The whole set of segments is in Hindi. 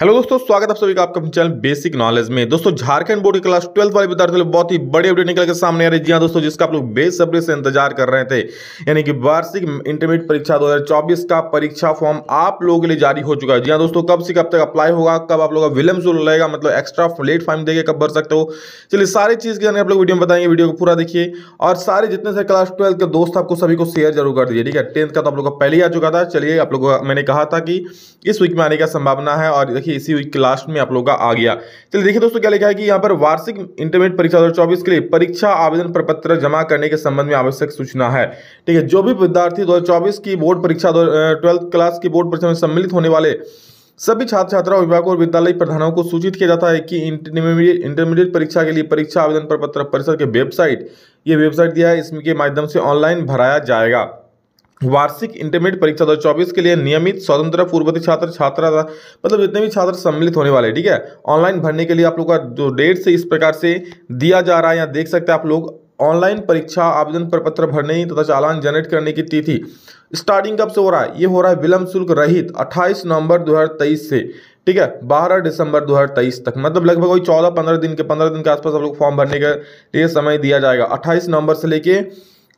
हेलो दोस्तों स्वागत आप सभी का आपका चैनल बेसिक नॉलेज में दोस्तों झारखंड बोर्ड की क्लास ट्वेल्थ वाले विद्यार्थियों बहुत ही बड़ी अपडेट निकल के सामने आ रही है जी हाँ दोस्तों जिसका आप लोग बेसब्री से इंतजार कर रहे थे यानी कि वार्षिक इंटरमीडिएट परीक्षा 2024 का परीक्षा फॉर्म आप लोगों के लिए जारी हो चुका है जी हाँ दोस्तों कब से कब तक अप्लाई होगा कब आप लोग का विलम्ब शुरू रहेगा मतलब एक्स्ट्रा लेट फाइम देगा कब भर सकते हो चलिए सारी चीज़ के जाने आप लोग वीडियो में बताएंगे वीडियो को पूरा देखिए और सारे जितने से क्लास ट्वेल्थ के दोस्त आपको सभी को शेयर जरूर कर दीजिए ठीक है टेंथ का तो आप लोग का पहले ही आ चुका था चलिए आप लोग मैंने कहा था कि इस वीक में आने का संभावना है और देखिए इसी वीक के लास्ट में आप लोगों का आ गया चलिए देखिए दोस्तों क्या लिखा है कि यहाँ पर वार्षिक इंटरमीडिएट परीक्षा दो के लिए परीक्षा आवेदन प्रपत्र जमा करने के संबंध में आवश्यक सूचना है ठीक है जो भी विद्यार्थी दो की बोर्ड परीक्षा ट्वेल्थ क्लास की बोर्ड परीक्षा में सम्मिलित होने वाले सभी छात्र छात्राओं विभाग और विद्यालय प्रधानों को सूचित किया जाता है कि इंटरमीडिएट इंटरमीडिएट परीक्षा के लिए परीक्षा आवेदन प्रपत्र परिषद के वेबसाइट ये वेबसाइट दिया है इसमें के माध्यम से ऑनलाइन भराया जाएगा वार्षिक इंटरमीडिएट परीक्षा 2024 के लिए नियमित स्वतंत्र पूर्ववर्ती छात्र छात्रा मतलब जितने भी छात्र सम्मिलित होने वाले ठीक है ऑनलाइन भरने के लिए आप लोग का जो डेट से इस प्रकार से दिया जा रहा है या देख सकते हैं आप लोग ऑनलाइन परीक्षा आवेदन प्रपत्र भरने तथा तो चालान जनरेट करने की तिथि स्टार्टिंग कब से हो रहा है ये हो रहा है विलम्ब शुल्क रहित 28 नवंबर 2023 से ठीक है 12 दिसंबर 2023 तक मतलब लगभग वही 14 15 दिन के 15 दिन के आसपास आप लोग फॉर्म भरने के लिए समय दिया जाएगा 28 नवंबर से लेके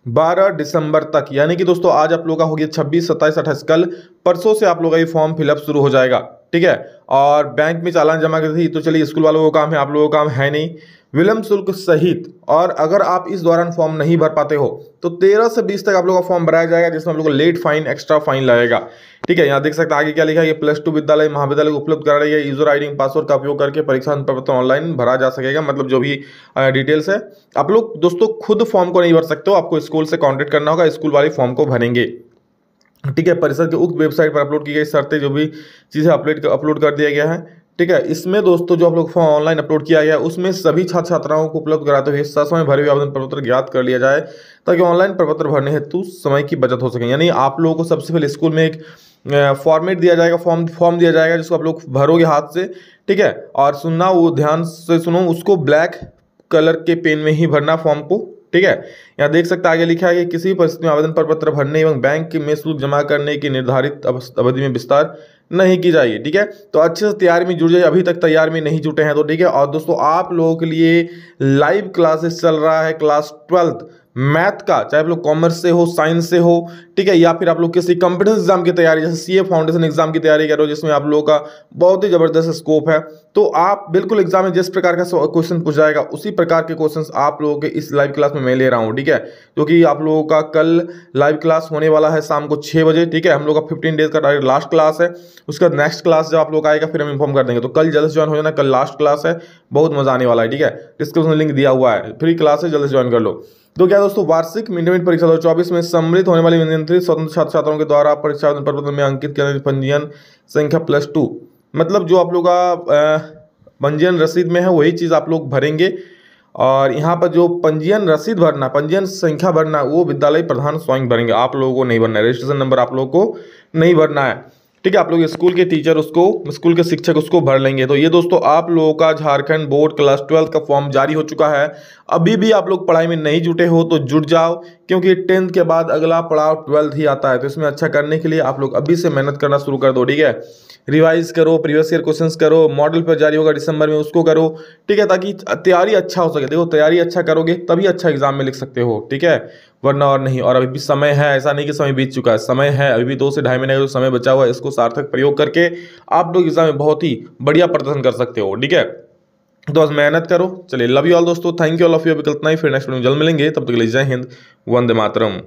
12 दिसंबर तक यानी कि दोस्तों आज आप लोग का हो गया 26 सत्ताईस अट्ठाईस कल परसों से आप लोगों का ये फॉर्म फिलअप शुरू हो जाएगा ठीक है और बैंक में चालान जमा करती थी तो चलिए स्कूल वालों का काम है आप लोगों का काम है नहीं विलम्ब शुल्क सहित और अगर आप इस दौरान फॉर्म नहीं भर पाते हो तो 13 से 20 तक आप लोगों का फॉर्म भराया जाएगा जिसमें आप लोगों को लेट फाइन एक्स्ट्रा फाइन लगेगा ठीक है यहाँ देख सकते हैं आगे क्या लिखा है प्लस टू विद्यालय महाविद्यालय उपलब्ध करा रही है यूजर आई पासवर्ड का उपयोग करके परीक्षा पत्र ऑनलाइन भरा जा सकेगा मतलब जो भी डिटेल्स है आप लोग दोस्तों खुद फॉर्म को नहीं भर सकते हो आपको स्कूल से कॉन्टेक्ट करना होगा स्कूल वाले फॉर्म को भरेंगे ठीक है परिषद के उक्त वेबसाइट पर अपलोड की गई शर्तें जो भी चीज़ें अपलोड अपलोड कर दिया गया है ठीक है इसमें दोस्तों जो आप लोग फॉर्म ऑनलाइन अपलोड किया गया उसमें सभी छात्र छात्राओं को उपलब्ध कराते तो हुए समय भरे हुए आवेदन प्रपत्र ज्ञात कर लिया जाए ताकि ऑनलाइन प्रपत्र भरने हेतु समय की बचत हो सके यानी आप लोगों को सबसे पहले स्कूल में एक फॉर्मेट दिया जाएगा फॉर्म फॉर्म दिया जाएगा जिसको आप लोग भरोगे हाथ से ठीक है और सुनना वो ध्यान से सुनो उसको ब्लैक कलर के पेन में ही भरना फॉर्म को ठीक है यहाँ देख सकते आगे लिखा है कि किसी परिस्थिति में आवेदन पत्र भरने एवं बैंक में शुल्क जमा करने की निर्धारित अवधि में विस्तार नहीं की जाएगी ठीक है तो अच्छे से तैयारी में जुड़ जाइए अभी तक तैयारी में नहीं जुटे हैं तो ठीक है और दोस्तों आप लोगों के लिए लाइव क्लासेस चल रहा है क्लास ट्वेल्थ मैथ का चाहे आप लोग कॉमर्स से हो साइंस से हो ठीक है या फिर आप लोग किसी कंपटीशन एग्जाम की तैयारी जैसे सीए फाउंडेशन एग्जाम की तैयारी कर रहे हो जिसमें आप लोगों का बहुत ही ज़बरदस्त स्कोप है तो आप बिल्कुल एग्जाम में जिस प्रकार का क्वेश्चन पूछ जाएगा उसी प्रकार के क्वेश्चन आप लोगों के इस लाइव क्लास में मैं ले रहा हूँ ठीक है क्योंकि आप लोगों का कल लाइव क्लास होने वाला है शाम को छः बजे ठीक है हम लोग का फिफ्टीन डेज का डायरेक्ट लास्ट क्लास है उसका नेक्स्ट क्लास जब आप लोग आएगा फिर हम इन्फॉर्म कर देंगे तो कल जल्द से ज्वाइन हो जाना कल लास्ट क्लास है बहुत मज़ा आने वाला है ठीक है डिस्क्रिप्शन लिंक दिया हुआ है फ्री क्लास है जल्द से ज्वाइन कर लो तो क्या दोस्तों वार्षिक मिड परीक्षा दो चौबीस में सम्मिलित होने वाली नियंत्रित स्वतंत्र छात्र छात्राओं के द्वारा परीक्षा पत्र में अंकित किया पंजीयन संख्या प्लस टू मतलब जो आप लोग का पंजीयन रसीद में है वही चीज़ आप लोग भरेंगे और यहाँ पर जो पंजीयन रसीद भरना पंजीयन संख्या भरना वो विद्यालय प्रधान स्वयं भरेंगे आप लोगों को नहीं भरना है रजिस्ट्रेशन नंबर आप लोगों को नहीं भरना है ठीक है आप लोग स्कूल के टीचर उसको स्कूल के शिक्षक उसको भर लेंगे तो ये दोस्तों आप लोगों का झारखंड बोर्ड क्लास ट्वेल्थ का फॉर्म जारी हो चुका है अभी भी आप लोग पढ़ाई में नहीं जुटे हो तो जुट जाओ क्योंकि टेंथ के बाद अगला पड़ाव ट्वेल्थ ही आता है तो इसमें अच्छा करने के लिए आप लोग अभी से मेहनत करना शुरू कर दो ठीक है रिवाइज करो प्रीवियस ईयर क्वेश्चंस करो मॉडल पर जारी होगा दिसंबर में उसको करो ठीक है ताकि तैयारी अच्छा हो सके देखो तैयारी अच्छा करोगे तभी अच्छा एग्जाम में लिख सकते हो ठीक है वरना और नहीं और अभी भी समय है ऐसा नहीं कि समय बीत चुका है समय है अभी भी दो से ढाई महीने का जो समय बचा हुआ है इसको सार्थक प्रयोग करके आप लोग एग्जाम में बहुत ही बढ़िया प्रदर्शन कर सकते हो ठीक है तो बस मेहनत करो चलिए लव यू ऑल दोस्तों thank you all of you अभी कल्पना ही फिर नेक्स्ट वीडियो में जल्द मिलेंगे तब तक तो के लिए जय हिंद वंदे मातरम